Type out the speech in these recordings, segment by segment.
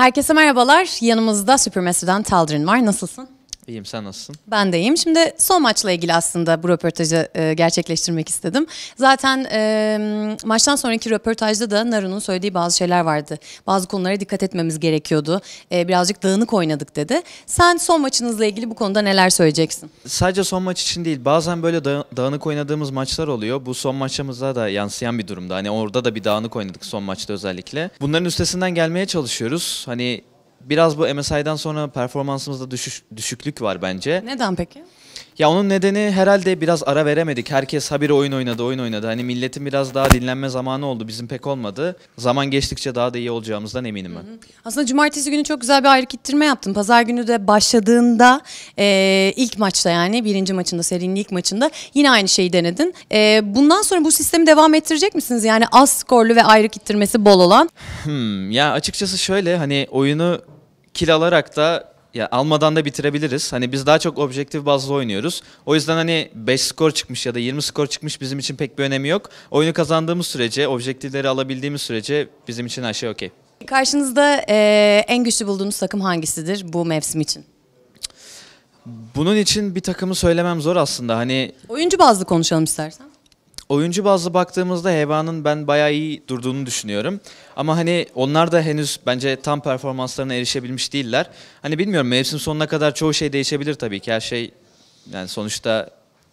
Herkese merhabalar. Yanımızda Supermassive'den Taldrin var. Nasılsın? İyiyim sen nasılsın? Ben de iyiyim. Şimdi son maçla ilgili aslında bu röportajı e, gerçekleştirmek istedim. Zaten e, maçtan sonraki röportajda da Naru'nun söylediği bazı şeyler vardı. Bazı konulara dikkat etmemiz gerekiyordu. E, birazcık dağınık oynadık dedi. Sen son maçınızla ilgili bu konuda neler söyleyeceksin? Sadece son maç için değil bazen böyle dağınık oynadığımız maçlar oluyor. Bu son maçımıza da yansıyan bir durumda. Hani orada da bir dağınık oynadık son maçta özellikle. Bunların üstesinden gelmeye çalışıyoruz. Hani biraz bu MSI'den sonra performansımızda düşüş, düşüklük var bence. Neden peki? Ya onun nedeni herhalde biraz ara veremedik. Herkes habire oyun oynadı, oyun oynadı. Hani milletin biraz daha dinlenme zamanı oldu. Bizim pek olmadı. Zaman geçtikçe daha da iyi olacağımızdan eminim ben. Aslında cumartesi günü çok güzel bir ayrık ittirme yaptın. Pazar günü de başladığında e, ilk maçta yani birinci maçında serinin ilk maçında yine aynı şeyi denedin. E, bundan sonra bu sistemi devam ettirecek misiniz? Yani az skorlu ve ayrık ittirmesi bol olan. Hmm, ya açıkçası şöyle hani oyunu kil alarak da ya almadan da bitirebiliriz. Hani biz daha çok objektif bazlı oynuyoruz. O yüzden hani 5 skor çıkmış ya da 20 skor çıkmış bizim için pek bir önemi yok. Oyunu kazandığımız sürece, objektifleri alabildiğimiz sürece bizim için her şey okey. Karşınızda e, en güçlü bulduğunuz takım hangisidir bu mevsim için? Bunun için bir takımı söylemem zor aslında. Hani Oyuncu bazlı konuşalım istersen oyuncu bazlı baktığımızda Heva'nın ben bayağı iyi durduğunu düşünüyorum. Ama hani onlar da henüz bence tam performanslarına erişebilmiş değiller. Hani bilmiyorum mevsim sonuna kadar çoğu şey değişebilir tabii ki. Her şey yani sonuçta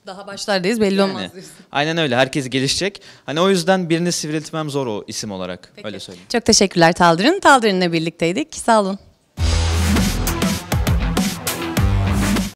daha başlardayız belli yani, olmaz. Diyorsun. Aynen öyle. Herkes gelişecek. Hani o yüzden birini sivriltmem zor o isim olarak. Peki. Öyle söyleyeyim. Çok teşekkürler Taldırın. Taldırın'la birlikteydik. Sağ olun.